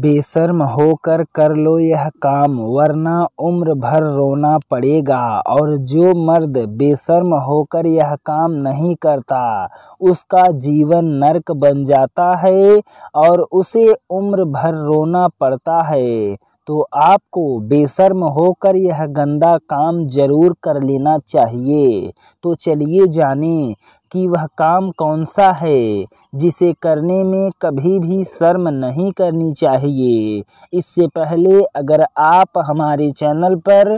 बेशर्म होकर कर लो यह काम वरना उम्र भर रोना पड़ेगा और जो मर्द बेशर्म होकर यह काम नहीं करता उसका जीवन नरक बन जाता है और उसे उम्र भर रोना पड़ता है तो आपको बेशर्म होकर यह गंदा काम ज़रूर कर लेना चाहिए तो चलिए जानें कि वह काम कौन सा है जिसे करने में कभी भी शर्म नहीं करनी चाहिए इससे पहले अगर आप हमारे चैनल पर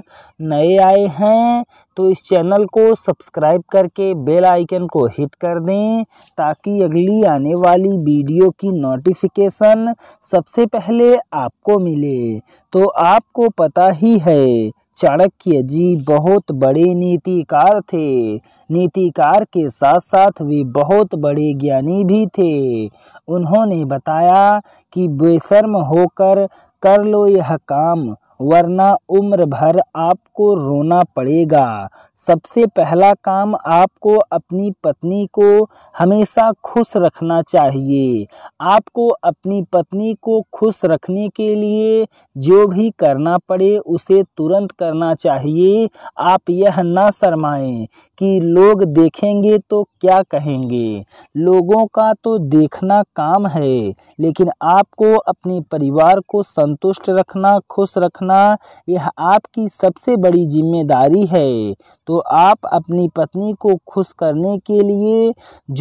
नए आए हैं तो इस चैनल को सब्सक्राइब करके बेल आइकन को हिट कर दें ताकि अगली आने वाली वीडियो की नोटिफिकेशन सबसे पहले आपको मिले तो आपको पता ही है चाणक्य जी बहुत बड़े नीतिकार थे नीतिकार के साथ साथ वे बहुत बड़े ज्ञानी भी थे उन्होंने बताया कि बेशर्म होकर कर लो यह काम वरना उम्र भर आपको रोना पड़ेगा सबसे पहला काम आपको अपनी पत्नी को हमेशा खुश रखना चाहिए आपको अपनी पत्नी को खुश रखने के लिए जो भी करना पड़े उसे तुरंत करना चाहिए आप यह ना शर्माएं कि लोग देखेंगे तो क्या कहेंगे लोगों का तो देखना काम है लेकिन आपको अपने परिवार को संतुष्ट रखना खुश रखना करना यह आपकी सबसे बड़ी जिम्मेदारी है तो आप अपनी पत्नी को खुश करने के लिए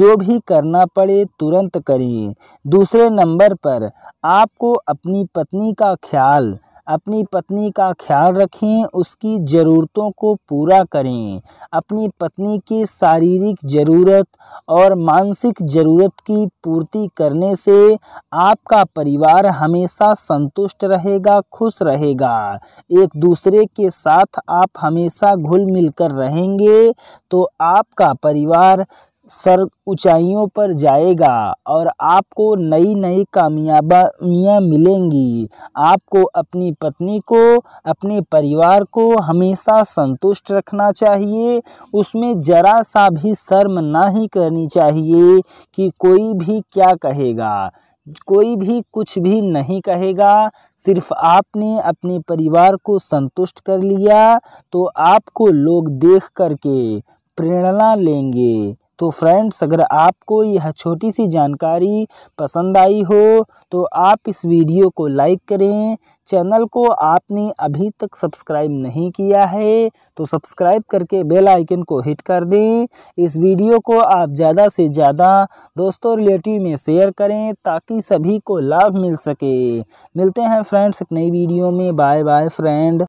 जो भी करना पड़े तुरंत करें दूसरे नंबर पर आपको अपनी पत्नी का ख्याल अपनी पत्नी का ख्याल रखें उसकी ज़रूरतों को पूरा करें अपनी पत्नी की शारीरिक ज़रूरत और मानसिक ज़रूरत की पूर्ति करने से आपका परिवार हमेशा संतुष्ट रहेगा खुश रहेगा एक दूसरे के साथ आप हमेशा घुल मिल कर रहेंगे तो आपका परिवार सर ऊंचाइयों पर जाएगा और आपको नई नई कामयाबियाँ मिलेंगी आपको अपनी पत्नी को अपने परिवार को हमेशा संतुष्ट रखना चाहिए उसमें ज़रा सा भी शर्म ना ही करनी चाहिए कि कोई भी क्या कहेगा कोई भी कुछ भी नहीं कहेगा सिर्फ आपने अपने परिवार को संतुष्ट कर लिया तो आपको लोग देख करके प्रेरणा लेंगे तो फ्रेंड्स अगर आपको यह छोटी सी जानकारी पसंद आई हो तो आप इस वीडियो को लाइक करें चैनल को आपने अभी तक सब्सक्राइब नहीं किया है तो सब्सक्राइब करके बेल आइकन को हिट कर दें इस वीडियो को आप ज़्यादा से ज़्यादा दोस्तों रिलेटिव में शेयर करें ताकि सभी को लाभ मिल सके मिलते हैं फ्रेंड्स एक नई वीडियो में बाय बाय फ्रेंड